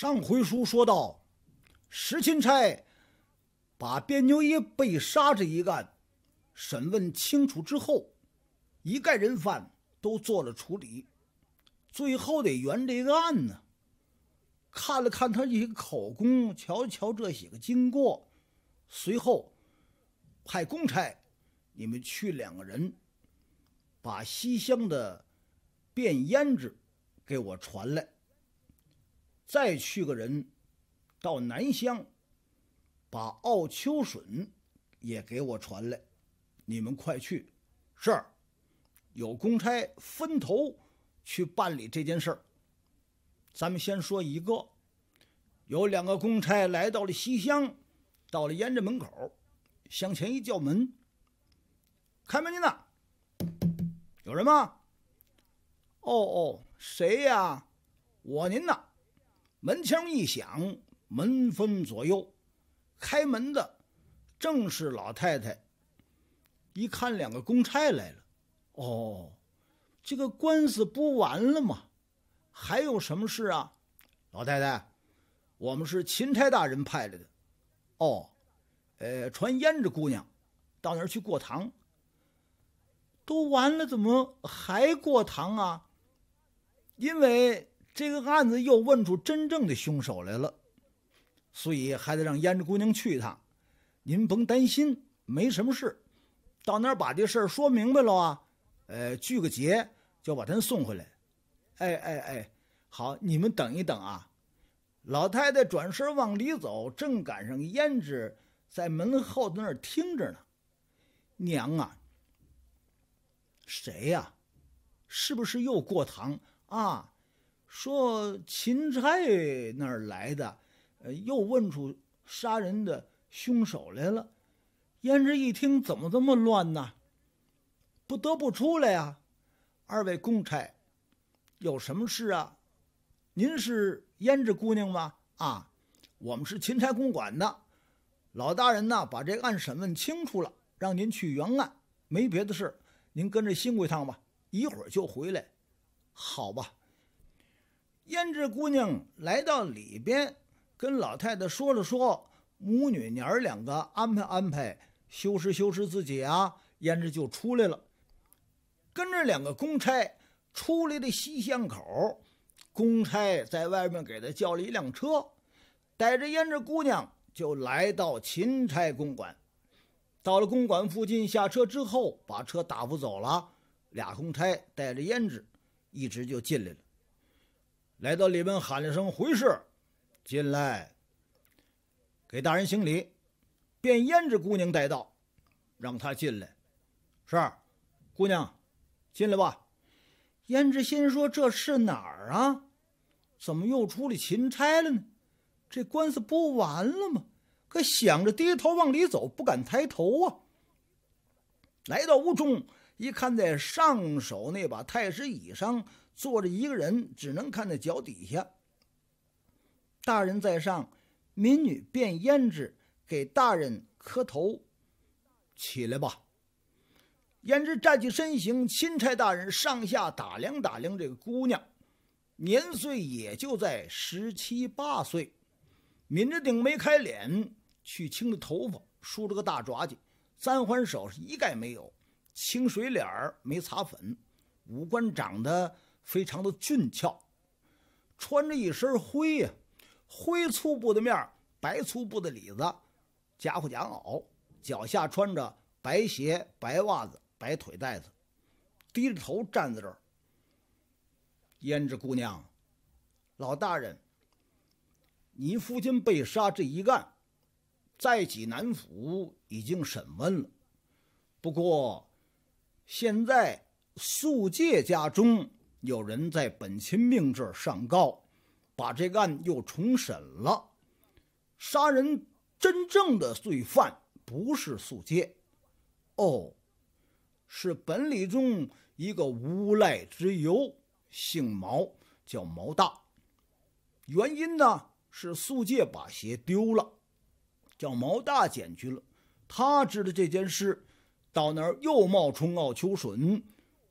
上回书说到，石钦差把边牛一被杀这一案审问清楚之后，一概人犯都做了处理，最后得圆这个案呢。看了看他这个口供，瞧一瞧这些个经过，随后派公差，你们去两个人，把西乡的变胭脂给我传来。再去个人，到南乡，把傲秋水也给我传来。你们快去，这有公差分头去办理这件事儿。咱们先说一个，有两个公差来到了西乡，到了胭镇门口，向前一叫门，开门您呢？有人吗？哦哦，谁呀？我您呢？门腔一响，门分左右，开门的正是老太太。一看两个公差来了，哦，这个官司不完了吗？还有什么事啊？老太太，我们是钦差大人派来的。哦，呃，传胭脂姑娘，到那儿去过堂。都完了，怎么还过堂啊？因为。这个案子又问出真正的凶手来了，所以还得让胭脂姑娘去一趟。您甭担心，没什么事。到那儿把这事儿说明白了啊，呃，聚个结，就把他送回来。哎哎哎，好，你们等一等啊。老太太转身往里走，正赶上胭脂在门后的那儿听着呢。娘啊，谁呀？是不是又过堂啊？说钦差那儿来的，呃，又问出杀人的凶手来了。胭脂一听，怎么这么乱呢？不得不出来啊！二位公差，有什么事啊？您是胭脂姑娘吗？啊，我们是钦差公馆的。老大人呢，把这案审问清楚了，让您去原案，没别的事，您跟着辛苦一趟吧，一会儿就回来，好吧？胭脂姑娘来到里边，跟老太太说了说，母女娘儿两个安排安排，修饰修饰自己啊。胭脂就出来了，跟着两个公差出来的西巷口，公差在外面给他叫了一辆车，带着胭脂姑娘就来到钦差公馆。到了公馆附近下车之后，把车打发走了，俩公差带着胭脂，一直就进来了。来到里边，喊了声“回事”，进来，给大人行礼，便胭脂姑娘带到，让他进来。是，姑娘，进来吧。胭脂心说：“这是哪儿啊？怎么又出来钦差了呢？这官司不完了吗？”可想着低头往里走，不敢抬头啊。来到屋中，一看，在上手那把太师椅上。坐着一个人，只能看在脚底下。大人在上，民女便胭脂给大人磕头，起来吧。胭脂站起身形，钦差大人上下打量打量这个姑娘，年岁也就在十七八岁，抿着顶眉，开脸，去青的头发梳着个大爪髻，三环手是一概没有，清水脸儿没擦粉，五官长得。非常的俊俏，穿着一身灰呀，灰粗布的面白粗布的里子，夹裤夹袄，脚下穿着白鞋、白袜子、白腿带子，低着头站在这儿。胭脂姑娘，老大人，你父亲被杀这一案，在济南府已经审问了，不过，现在素介家中。有人在本亲命这儿上告，把这个案又重审了。杀人真正的罪犯不是素介，哦，是本里中一个无赖之尤，姓毛，叫毛大。原因呢是素介把鞋丢了，叫毛大捡去了。他知道这件事，到那儿又冒充傲秋水，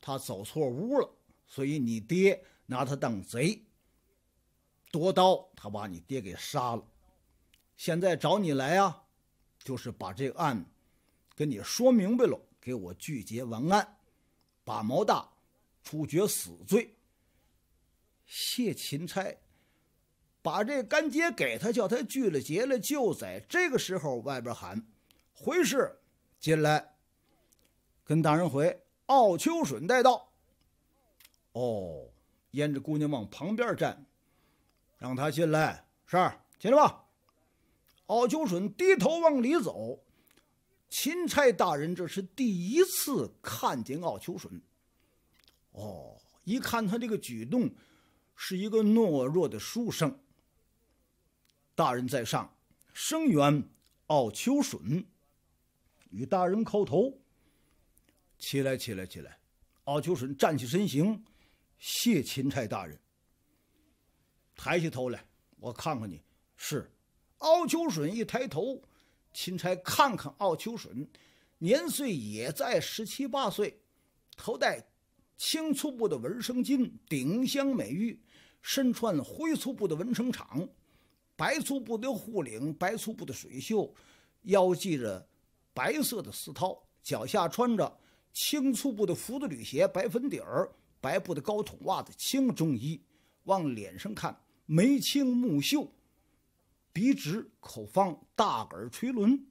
他走错屋了。所以你爹拿他当贼，夺刀，他把你爹给杀了。现在找你来啊，就是把这案跟你说明白了，给我拒结完案，把毛大处决死罪。谢钦差，把这干爹给他，叫他拒了结了舅仔。这个时候外边喊，回事进来，跟大人回，傲秋水带到。哦，胭脂姑娘往旁边站，让她进来。是，进来吧。傲秋水低头往里走。钦差大人，这是第一次看见傲秋水。哦，一看他这个举动，是一个懦弱的书生。大人在上，声援傲秋水，与大人叩头。起来，起来，起来。傲秋水站起身形。谢钦差大人，抬起头来，我看看你。是，奥秋水一抬头，钦差看看奥秋水，年岁也在十七八岁，头戴青粗布的纹身巾，顶镶美玉，身穿灰粗布的纹身氅，白粗布的护领，白粗布的水袖，腰系着白色的丝绦，脚下穿着青粗布的福字履鞋，白粉底儿。白布的高筒袜子，青中衣，往脸上看，眉清目秀，鼻直口方，大耳垂轮，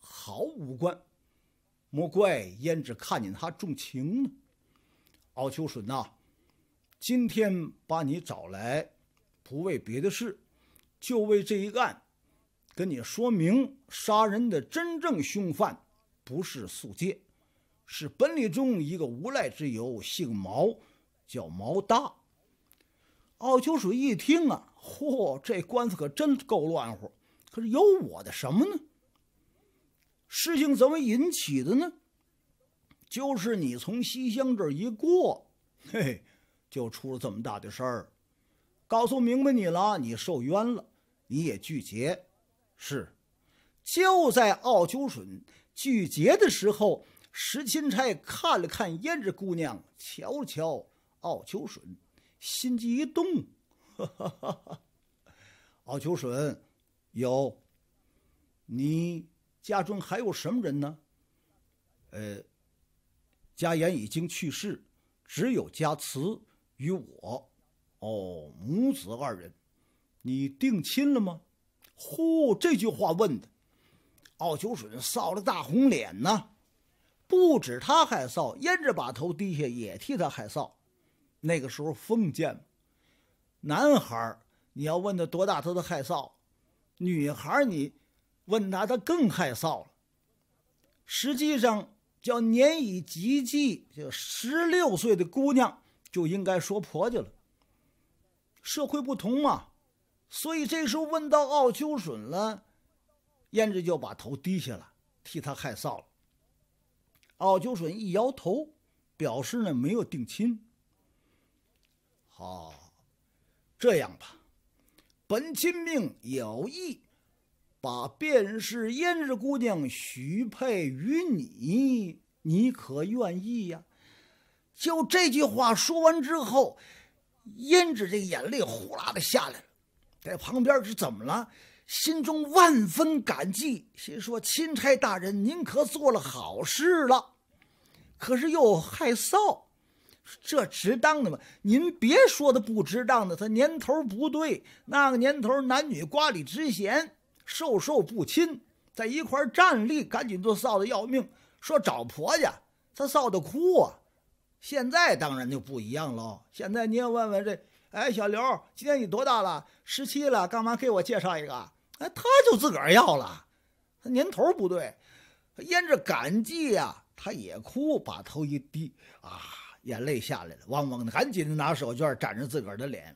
毫无关，莫怪胭脂看见他重情呢。敖秋顺呐，今天把你找来，不为别的事，就为这一案，跟你说明杀人的真正凶犯不是素介，是本里中一个无赖之友，姓毛。叫毛大，奥秋水一听啊，嚯，这官司可真够乱乎！可是有我的什么呢？事情怎么引起的呢？就是你从西乡这儿一过，嘿嘿，就出了这么大的事儿。告诉明白你了，你受冤了，你也拒结。是，就在奥秋水拒结的时候，石钦差看了看胭脂姑娘，瞧了瞧。傲秋水，心机一动。傲秋水，有，你家中还有什么人呢？呃，佳言已经去世，只有家慈与我，哦，母子二人。你定亲了吗？呼，这句话问的，傲秋水臊了大红脸呢。不止他害臊，胭脂把头低下，也替他害臊。那个时候封建，男孩你要问他多大，他都害臊；女孩你问他，他更害臊了。实际上叫年已及笄，就十六岁的姑娘就应该说婆家了。社会不同嘛，所以这时候问到傲秋笋了，胭脂就把头低下了，替他害臊了。傲秋笋一摇头，表示呢没有定亲。好，这样吧，本亲命有意，把便是胭脂姑娘许配于你，你可愿意呀？就这句话说完之后，胭脂这眼泪呼啦的下来了，在旁边是怎么了？心中万分感激，心说钦差大人，您可做了好事了，可是又害臊。这值当的吗？您别说他不值当的，他年头不对。那个年头，男女瓜里之嫌，授受不亲，在一块站立，赶紧就臊得要命。说找婆家，他臊得哭啊。现在当然就不一样喽。现在你要问问这，哎，小刘，今年你多大了？十七了，干嘛给我介绍一个？哎，他就自个儿要了。他年头不对，沿着感激呀，他也哭，把头一低啊。眼泪下来了，汪汪的，赶紧拿手绢沾着自个儿的脸。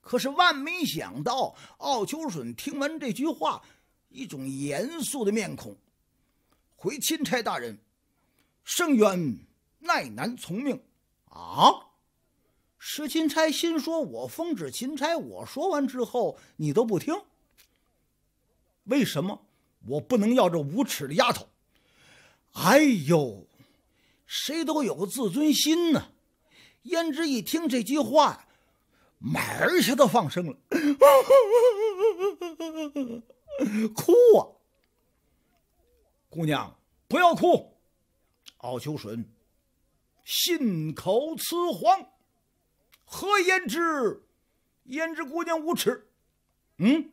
可是万没想到，傲秋水听完这句话，一种严肃的面孔，回钦差大人：“圣渊耐难从命啊！”石钦差心说：“我封旨钦差，我说完之后你都不听，为什么？我不能要这无耻的丫头！”哎呦。谁都有个自尊心呢。胭脂一听这句话马儿儿下都放生了，哭啊！姑娘，不要哭！奥秋水信口雌黄，何胭脂？胭脂姑娘无耻！嗯，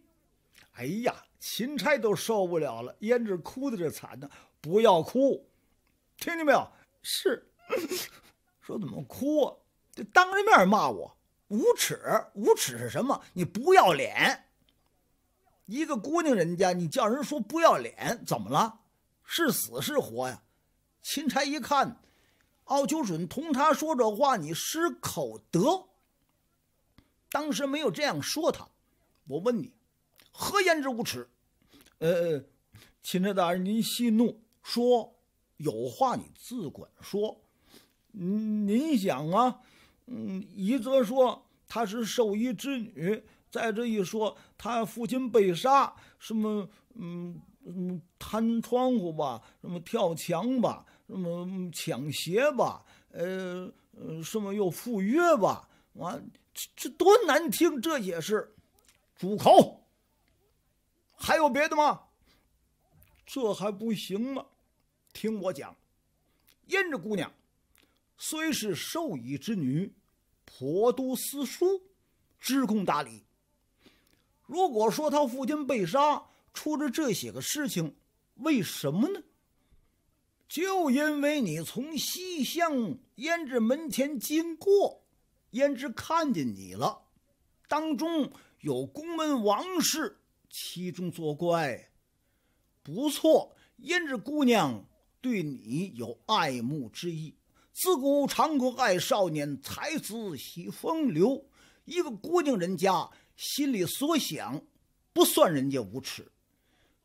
哎呀，钦差都受不了了。胭脂哭的这惨呢，不要哭，听见没有？是，说怎么哭？就当着面骂我无耻，无耻是什么？你不要脸。一个姑娘人家，你叫人说不要脸，怎么了？是死是活呀？钦差一看，奥秋准同他说这话，你失口德。当时没有这样说他。我问你，何言之无耻？呃，钦差大人，您息怒，说。有话你自管说，嗯，您想啊，嗯，一则说她是兽医之女，再这一说她父亲被杀，什么，嗯，嗯，弹窗户吧，什么跳墙吧，什么抢鞋吧，呃，什么又赴约吧，啊，这这多难听，这也是。住口！还有别的吗？这还不行吗？听我讲，胭脂姑娘虽是寿仪之女，颇多私书，知公达理。如果说她父亲被杀，出了这些个事情，为什么呢？就因为你从西厢胭脂门前经过，胭脂看见你了，当中有宫门王室其中作怪。不错，胭脂姑娘。对你有爱慕之意，自古常国爱少年才子喜风流。一个姑娘人家心里所想，不算人家无耻。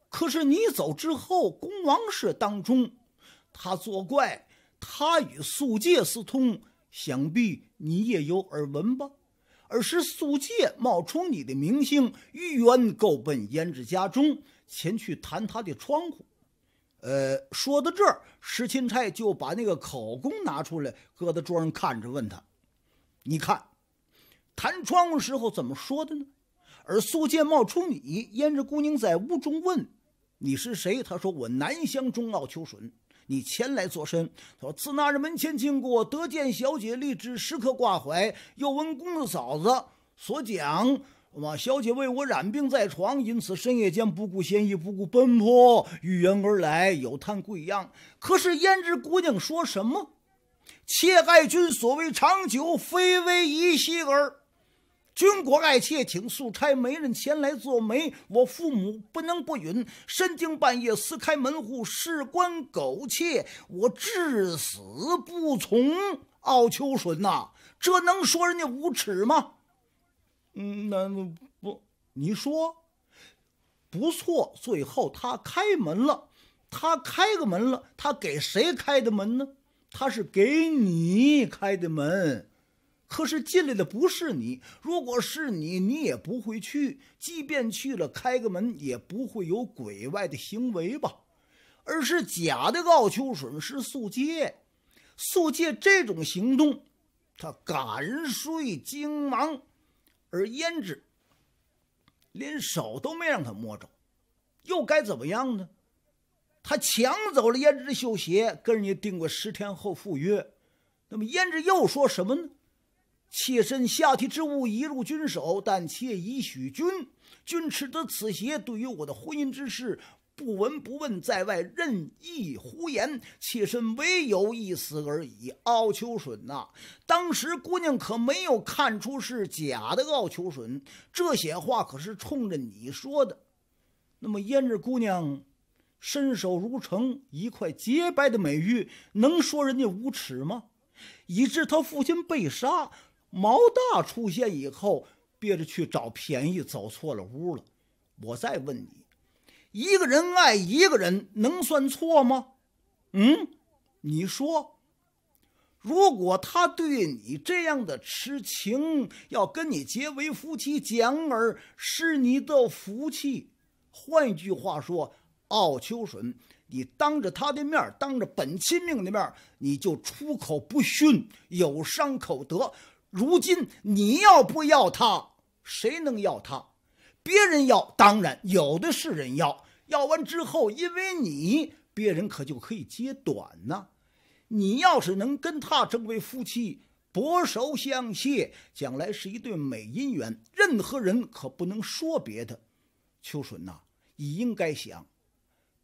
可是你走之后，恭王室当中，他作怪，他与素介私通，想必你也有耳闻吧？而是素介冒充你的明星，预先够奔胭脂家中，前去探他的窗户。呃，说到这儿，石钦差就把那个口供拿出来，搁在桌上看着，问他：“你看，弹窗时候怎么说的呢？”而素建冒出你，胭脂姑娘在屋中问：“你是谁？”他说：“我南乡中傲秋笋。”你前来作甚？他说：“自那日门前经过，得见小姐荔枝，时刻挂怀。又闻公子嫂子所讲。”小姐为我染病在床，因此深夜间不顾嫌疑，不顾奔波，遇人而来，有探贵恙。可是胭脂姑娘说什么？妾爱君，所谓长久，非为一夕耳。君国爱妾，请速差媒人前来做媒。我父母不能不允，深更半夜撕开门户，事关苟且，我至死不从。傲秋水呐，这能说人家无耻吗？嗯，那不，你说，不错。最后他开门了，他开个门了，他给谁开的门呢？他是给你开的门，可是进来的不是你。如果是你，你也不会去。即便去了，开个门也不会有鬼怪的行为吧？而是假的傲秋水是素介，素介这种行动，他敢睡惊忙。而胭脂连手都没让他摸着，又该怎么样呢？他抢走了胭脂绣鞋，跟人家订过十天后赴约，那么胭脂又说什么呢？妾身下体之物已入君手，但妾已许君，君持得此鞋，对于我的婚姻之事。不闻不问，在外任意胡言，妾身唯有一死而已。傲秋水呐，当时姑娘可没有看出是假的。傲秋水，这些话可是冲着你说的。那么胭脂姑娘，身手如城，一块洁白的美玉，能说人家无耻吗？以致他父亲被杀，毛大出现以后，憋着去找便宜，走错了屋了。我再问你。一个人爱一个人能算错吗？嗯，你说，如果他对你这样的痴情，要跟你结为夫妻，蒋儿是你的福气。换句话说，傲秋笋，你当着他的面，当着本亲命的面，你就出口不逊，有伤口德。如今你要不要他？谁能要他？别人要，当然有的是人要。要完之后，因为你别人可就可以揭短呢。你要是能跟他成为夫妻，白手相谢，将来是一对美姻缘。任何人可不能说别的。秋水呐，你应该想，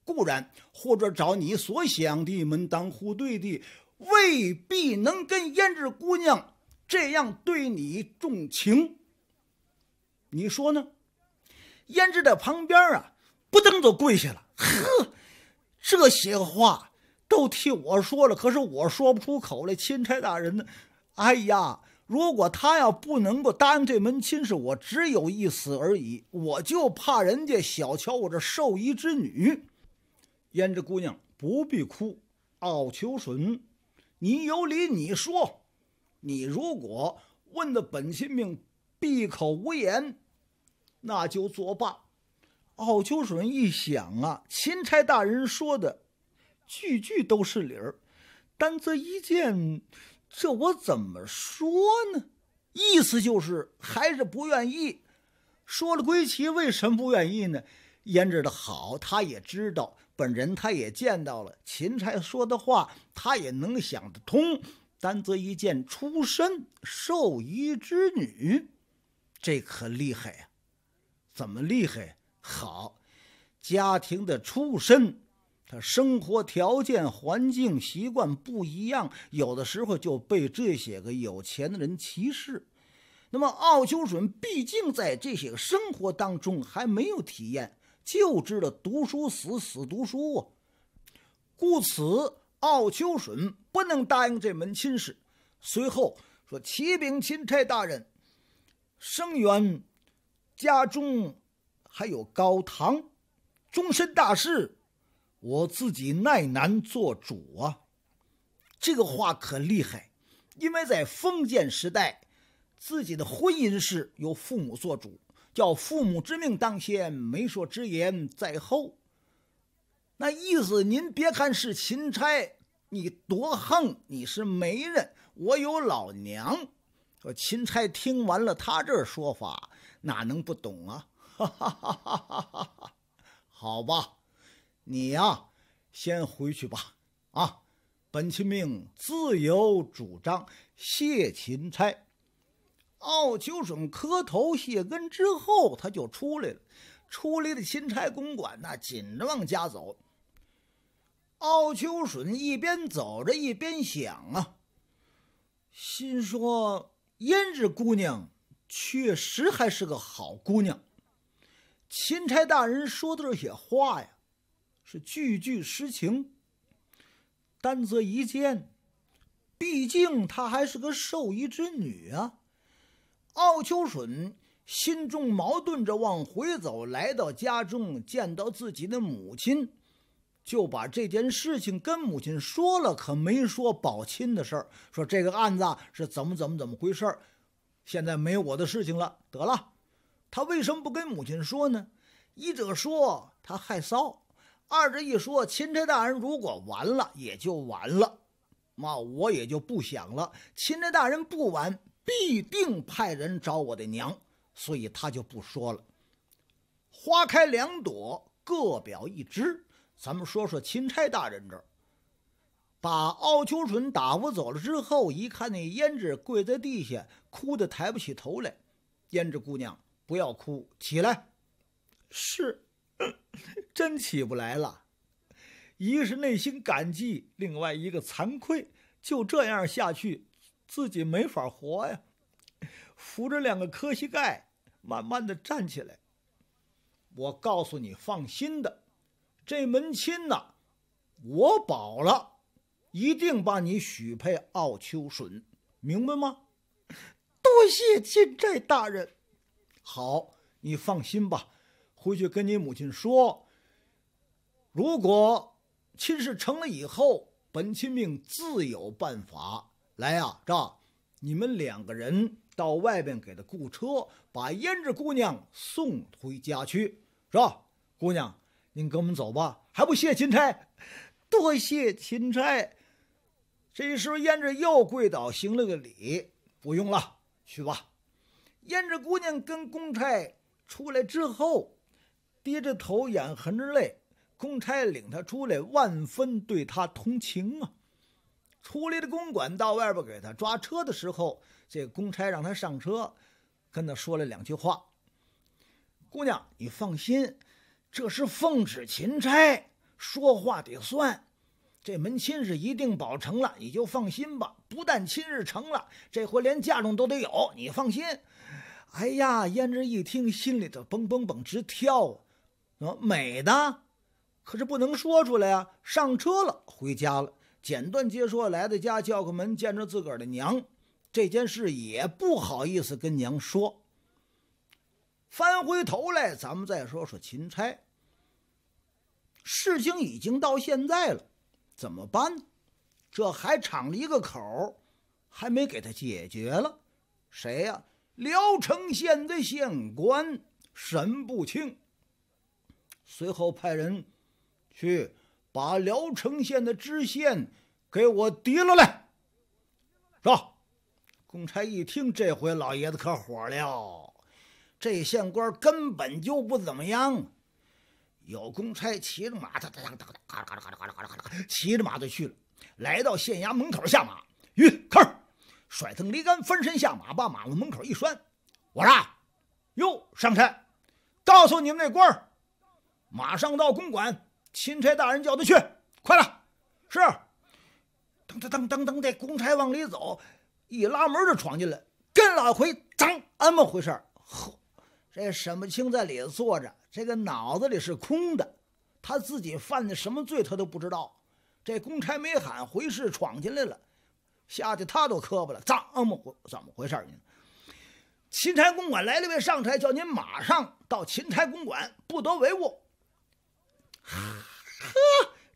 固然或者找你所想的门当户对的，未必能跟胭脂姑娘这样对你重情。你说呢？胭脂在旁边啊。不噔就跪下了。呵，这些话都替我说了，可是我说不出口来。钦差大人呢？哎呀，如果他要不能够答应这门亲事，我只有一死而已。我就怕人家小瞧我这兽医之女。胭脂姑娘不必哭，傲秋损，你有理你说。你如果问的本亲命，闭口无言，那就作罢。郝秋水一想啊，钦差大人说的句句都是理儿，但则一见，这我怎么说呢？意思就是还是不愿意。说了归齐，为什么不愿意呢？胭脂的好，他也知道，本人他也见到了，钦差说的话他也能想得通。单则一见出身寿衣之女，这可厉害呀！怎么厉害？好，家庭的出身，他生活条件、环境、习惯不一样，有的时候就被这些个有钱的人歧视。那么，奥秋隼毕竟在这些个生活当中还没有体验，就知道读书死，死读书啊。故此，奥秋隼不能答应这门亲事。随后说：“启禀钦差大人，生源家中。”还有高堂，终身大事，我自己耐难做主啊！这个话可厉害，因为在封建时代，自己的婚姻事由父母做主，叫父母之命当先，媒妁之言在后。那意思，您别看是钦差，你多横，你是媒人，我有老娘。说钦差听完了他这说法，哪能不懂啊？哈哈哈哈哈！好吧，你呀，先回去吧。啊，本钦命自有主张，谢钦差。奥秋水磕头谢恩之后，他就出来了，出来的钦差公馆那紧着往家走。奥秋水一边走着，一边想啊，心说：胭脂姑娘确实还是个好姑娘。钦差大人说的这些话呀，是句句实情。单则一件，毕竟她还是个兽医之女啊。傲秋水心中矛盾着往回走，来到家中，见到自己的母亲，就把这件事情跟母亲说了，可没说保亲的事儿，说这个案子是怎么怎么怎么回事儿。现在没我的事情了，得了。他为什么不跟母亲说呢？一者说他害臊，二者一说钦差大人如果完了也就完了，那我也就不想了。钦差大人不完，必定派人找我的娘，所以他就不说了。花开两朵，各表一枝。咱们说说钦差大人这儿，把傲秋春打发走了之后，一看那胭脂跪在地下，哭得抬不起头来，胭脂姑娘。不要哭，起来！是，真起不来了。一是内心感激，另外一个惭愧。就这样下去，自己没法活呀！扶着两个磕膝盖，慢慢的站起来。我告诉你，放心的，这门亲呢，我保了，一定把你许配傲秋水，明白吗？多谢金寨大人。好，你放心吧，回去跟你母亲说。如果亲事成了以后，本亲命自有办法。来呀，这你们两个人到外边给他雇车，把胭脂姑娘送回家去，是吧？姑娘，您跟我们走吧。还不谢钦差，多谢钦差。这时候，胭脂又跪倒行了个礼。不用了，去吧。胭脂姑娘跟公差出来之后，低着头，眼含着泪。公差领她出来，万分对她同情啊！出来的公馆，到外边给她抓车的时候，这公差让她上车，跟她说了两句话：“姑娘，你放心，这是奉旨钦差，说话得算，这门亲事一定保成了，你就放心吧。不但亲事成了，这回连嫁妆都得有，你放心。”哎呀，胭脂一听，心里头嘣嘣嘣直跳啊！美的，可是不能说出来啊！上车了，回家了。简短接说，来到家，叫个门，见着自个儿的娘，这件事也不好意思跟娘说。翻回头来，咱们再说说钦差。事情已经到现在了，怎么办？这还敞了一个口，还没给他解决了。谁呀？辽城县的县官沈不清，随后派人去把辽城县的知县给我提了来。说，公差一听，这回老爷子可火了，这县官根本就不怎么样。有公差骑着马，哒哒哒哒哒，嘎啦嘎啦嘎啦嘎啦骑着马就去了，来到县衙门口下马，吁，磕甩藤离杆，翻身下马，把马路门口一拴。我说：“哟，上山，告诉你们那官儿，马上到公馆，钦差大人叫他去，快了。”是。噔噔噔噔噔，这公差往里走，一拉门就闯进来。跟老回，怎怎么回事？呵，这沈不清在里头坐着，这个脑子里是空的，他自己犯的什么罪他都不知道。这公差没喊回事，闯进来了。吓得他都磕巴了，怎么回怎么回事？您钦差公馆来了位上差，叫您马上到钦差公馆，不得为误。呵，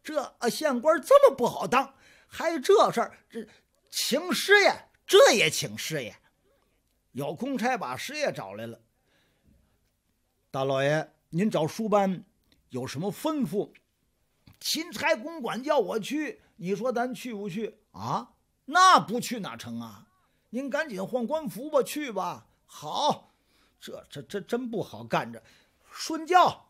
这县官这么不好当，还有这事儿？这请师爷，这也请师爷。有空差把师爷找来了。大老爷，您找书班有什么吩咐？钦差公馆叫我去，你说咱去不去啊？那不去哪成啊？您赶紧换官服吧，去吧。好，这这这真不好干着。顺轿，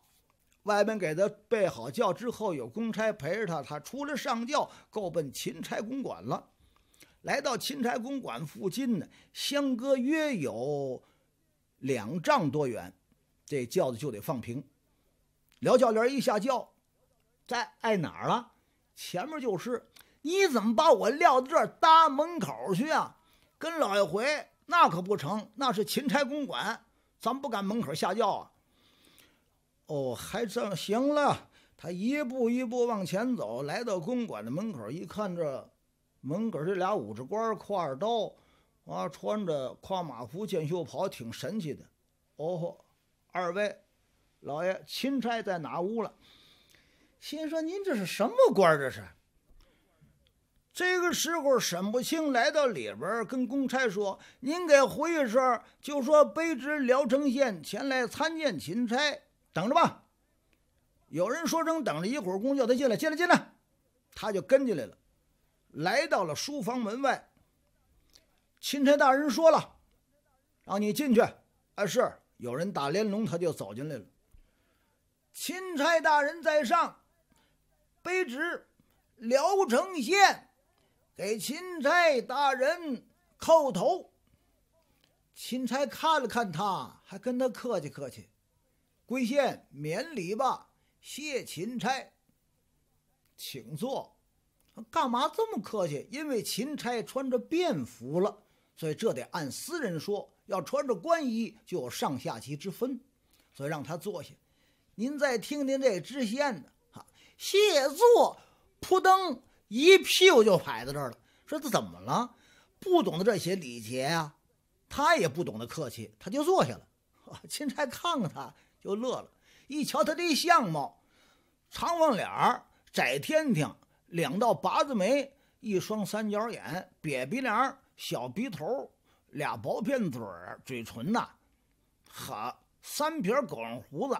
外边给他备好轿之后，有公差陪着他，他出来上轿，够奔钦差公馆了。来到钦差公馆附近呢，相隔约有两丈多远，这轿子就得放平。辽轿员一下轿，在挨哪儿了？前面就是。你怎么把我撂到这儿搭门口去啊？跟老爷回那可不成，那是钦差公馆，咱不敢门口下轿啊。哦，还真行了。他一步一步往前走，来到公馆的门口，一看这门口这俩武职官挎着刀，啊，穿着跨马服、尖袖袍，挺神气的。哦嗬，二位老爷，钦差在哪屋了？心说您这是什么官？这是。这个时候，沈不清来到里边，跟公差说：“您给回一声，就说卑职聊城县前来参见钦差。”等着吧。有人说声：“等着一会儿，公叫他进来。”进来，进来。他就跟进来了，来到了书房门外。钦差大人说了，让你进去。啊，是有人打连龙，他就走进来了。钦差大人在上，卑职聊城县。给钦差大人叩头。钦差看了看他，还跟他客气客气：“归县免礼吧，谢钦差，请坐。”干嘛这么客气？因为钦差穿着便服了，所以这得按私人说。要穿着官衣，就有上下级之分，所以让他坐下。您再听听这知县的：“哈，谢座，扑噔。”一屁股就拍在这儿了，说他怎么了？不懂得这些礼节呀，他也不懂得客气，他就坐下了。钦差看看他就乐了，一瞧他这相貌，长方脸儿，窄天庭，两道八字眉，一双三角眼，瘪鼻梁，小鼻头，俩薄片嘴儿，嘴唇呐，哈，三撇狗绒胡子，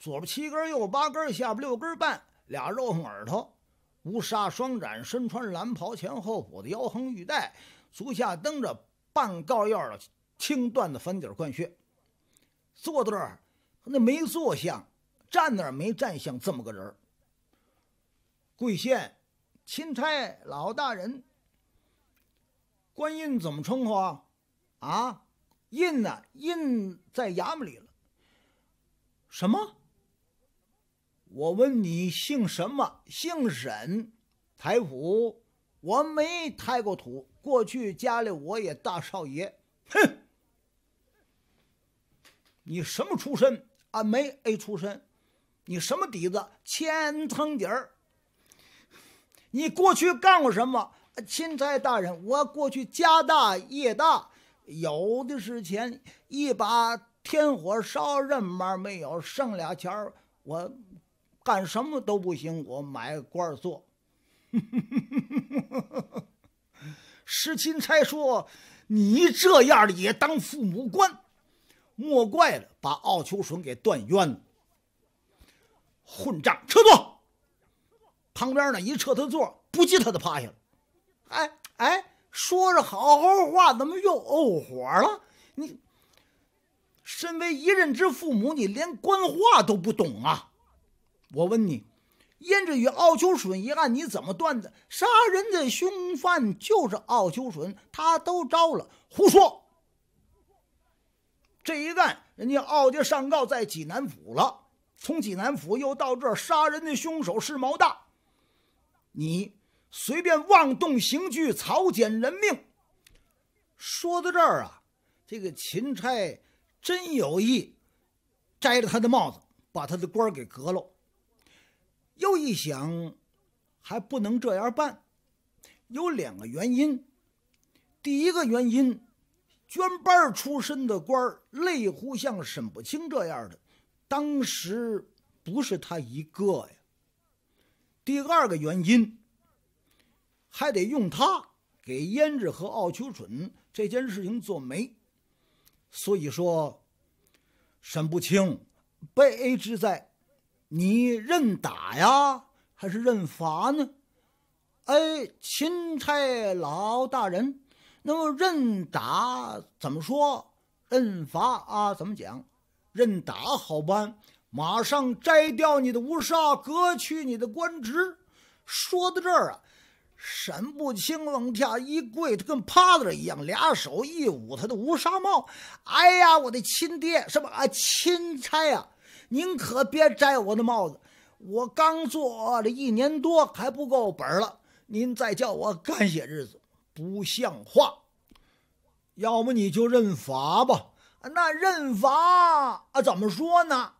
左边七根，右边八根，下边六根半，俩肉红耳朵。乌纱双斩，身穿蓝袍，前后补的腰横玉带，足下蹬着半高腰的青缎子粉底灌靴，坐那儿那没坐相，站那儿没站相，这么个人儿。贵县钦差老大人，官印怎么称呼啊？啊，印呢？印在衙门里了。什么？我问你姓什么？姓沈，台府。我没抬过土，过去家里我也大少爷。哼，你什么出身？啊，没 A 出身。你什么底子？千层底儿。你过去干过什么？钦差大人，我过去家大业大，有的是钱。一把天火烧，任马没有剩俩钱儿，我。干什么都不行，我买官儿做。石钦差说：“你这样的也当父母官，莫怪了，把傲秋水给断冤了。”混账，撤座！旁边呢，一撤他座，不接他的趴下了。哎哎，说着好好话，怎么又怄火了？你身为一任之父母，你连官话都不懂啊！我问你，胭脂与傲秋水一案你怎么断的？杀人的凶犯就是傲秋水，他都招了。胡说！这一案，人家傲家上告在济南府了，从济南府又到这儿，杀人的凶手是毛大。你随便妄动刑具，草菅人命。说到这儿啊，这个钦差真有意摘了他的帽子，把他的官给革了。又一想，还不能这样办，有两个原因。第一个原因，捐班出身的官儿，类乎像沈不清这样的，当时不是他一个呀。第二个原因，还得用他给胭脂和傲秋准这件事情做媒，所以说，沈不清被 A 之在你认打呀，还是认罚呢？哎，钦差老大人，那么认打怎么说？认罚啊，怎么讲？认打好办，马上摘掉你的乌纱，革去你的官职。说到这儿啊，沈不清冷下一跪，他跟趴子一样，俩手一捂他的乌纱帽。哎呀，我的亲爹，是么啊，钦差啊。您可别摘我的帽子，我刚做了一年多，还不够本儿了。您再叫我干些日子，不像话。要不你就认罚吧。那认罚啊，怎么说呢？